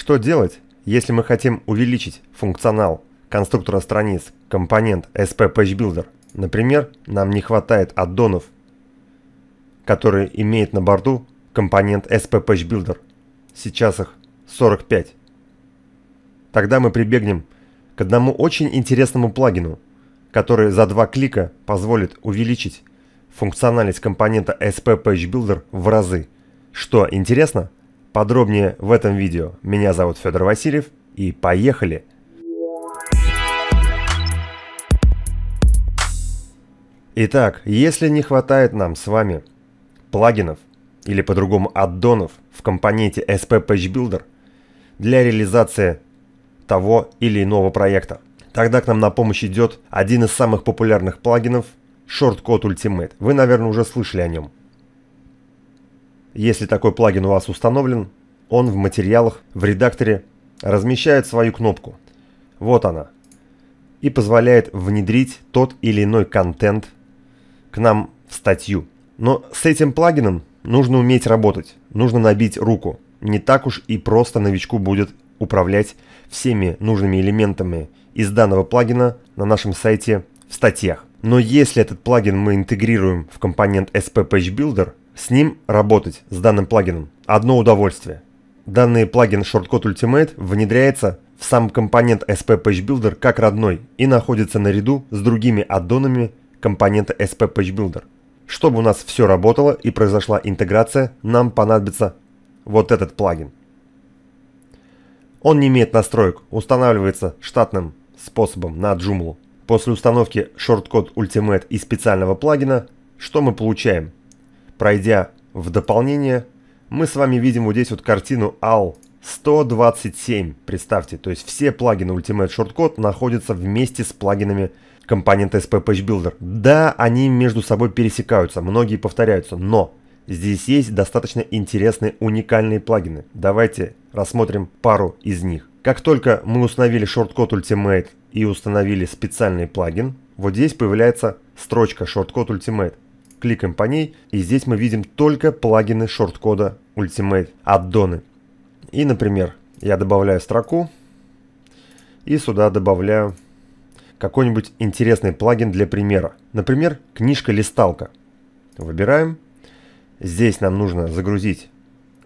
Что делать, если мы хотим увеличить функционал конструктора страниц компонент SP Page Builder? Например, нам не хватает аддонов, которые имеет на борту компонент SP Page Builder. Сейчас их 45. Тогда мы прибегнем к одному очень интересному плагину, который за два клика позволит увеличить функциональность компонента SP Page Builder в разы. Что интересно? Подробнее в этом видео. Меня зовут Федор Васильев и поехали! Итак, если не хватает нам с вами плагинов или по-другому аддонов в компоненте SP Page Builder для реализации того или иного проекта, тогда к нам на помощь идет один из самых популярных плагинов – Shortcode Ultimate. Вы, наверное, уже слышали о нем. Если такой плагин у вас установлен, он в материалах в редакторе размещает свою кнопку. Вот она. И позволяет внедрить тот или иной контент к нам в статью. Но с этим плагином нужно уметь работать, нужно набить руку. Не так уж и просто новичку будет управлять всеми нужными элементами из данного плагина на нашем сайте в статьях. Но если этот плагин мы интегрируем в компонент SP Page Builder, с ним работать, с данным плагином, одно удовольствие. Данный плагин Shortcode Ultimate внедряется в сам компонент SP Page Builder как родной и находится наряду с другими аддонами компонента SP Page Builder. Чтобы у нас все работало и произошла интеграция, нам понадобится вот этот плагин. Он не имеет настроек, устанавливается штатным способом на Joomla. После установки Shortcode Ultimate и специального плагина, что мы получаем – Пройдя в дополнение, мы с вами видим вот здесь вот картину AL 127, представьте, то есть все плагины Ultimate Shortcode находятся вместе с плагинами компонента SP Page Builder. Да, они между собой пересекаются, многие повторяются, но здесь есть достаточно интересные уникальные плагины. Давайте рассмотрим пару из них. Как только мы установили шорткод Ultimate и установили специальный плагин, вот здесь появляется строчка шорткод Ultimate кликаем по ней, и здесь мы видим только плагины шорткода, кода Ultimate, аддоны. И, например, я добавляю строку, и сюда добавляю какой-нибудь интересный плагин для примера. Например, книжка-листалка. Выбираем. Здесь нам нужно загрузить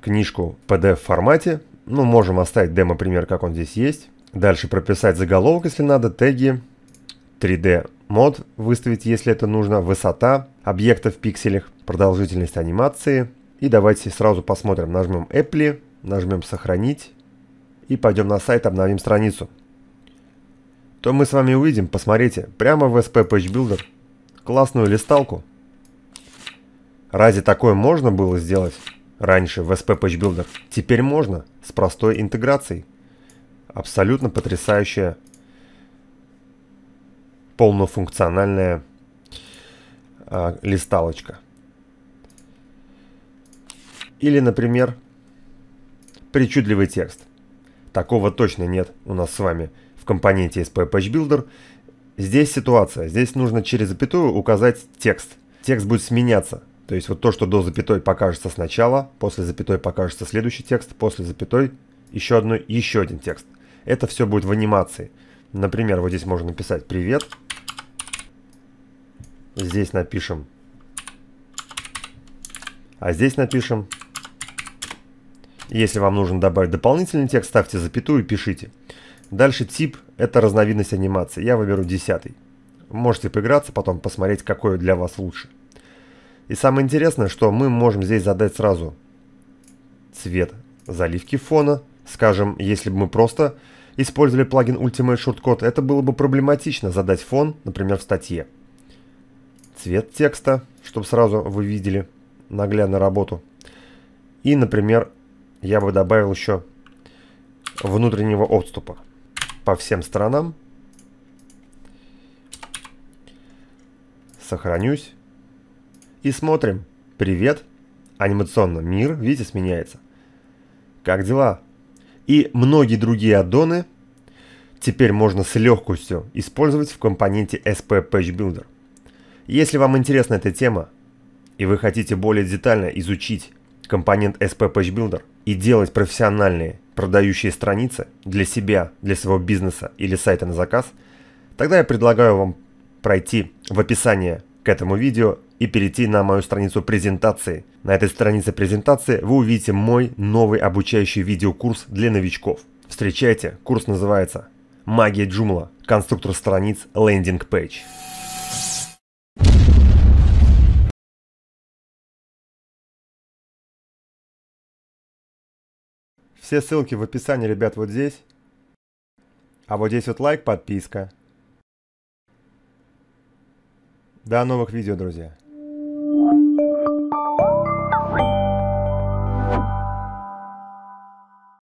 книжку в PDF формате. Ну, можем оставить демо-пример, как он здесь есть. Дальше прописать заголовок, если надо, теги, 3D мод, выставить, если это нужно, высота объекта в пикселях, продолжительность анимации. И давайте сразу посмотрим. Нажмем Apple, нажмем «Сохранить» и пойдем на сайт, обновим страницу. То мы с вами увидим, посмотрите, прямо в SP Page Builder классную листалку. Разве такое можно было сделать раньше в SP Page Builder? Теперь можно, с простой интеграцией. Абсолютно потрясающая полнофункциональная э, листалочка. Или, например, причудливый текст. Такого точно нет у нас с вами в компоненте SP Page Builder. Здесь ситуация. Здесь нужно через запятую указать текст. Текст будет сменяться. То есть вот то, что до запятой покажется сначала, после запятой покажется следующий текст, после запятой еще, одно, еще один текст. Это все будет в анимации. Например, вот здесь можно написать «Привет», Здесь напишем. А здесь напишем. Если вам нужно добавить дополнительный текст, ставьте запятую и пишите. Дальше тип – это разновидность анимации. Я выберу 10. Можете поиграться, потом посмотреть, какой для вас лучше. И самое интересное, что мы можем здесь задать сразу цвет заливки фона. Скажем, если бы мы просто использовали плагин Ultimate Shortcode, это было бы проблематично задать фон, например, в статье цвет текста, чтобы сразу вы видели наглядно работу. И, например, я бы добавил еще внутреннего отступа по всем сторонам. Сохранюсь. И смотрим. Привет. Анимационно мир, видите, сменяется. Как дела? И многие другие аддоны теперь можно с легкостью использовать в компоненте SP Page Builder. Если вам интересна эта тема, и вы хотите более детально изучить компонент SP Page Builder и делать профессиональные продающие страницы для себя, для своего бизнеса или сайта на заказ, тогда я предлагаю вам пройти в описание к этому видео и перейти на мою страницу презентации. На этой странице презентации вы увидите мой новый обучающий видеокурс для новичков. Встречайте, курс называется «Магия джумла: Конструктор страниц Лендинг Page». Все ссылки в описании, ребят, вот здесь. А вот здесь вот лайк, подписка. До новых видео, друзья.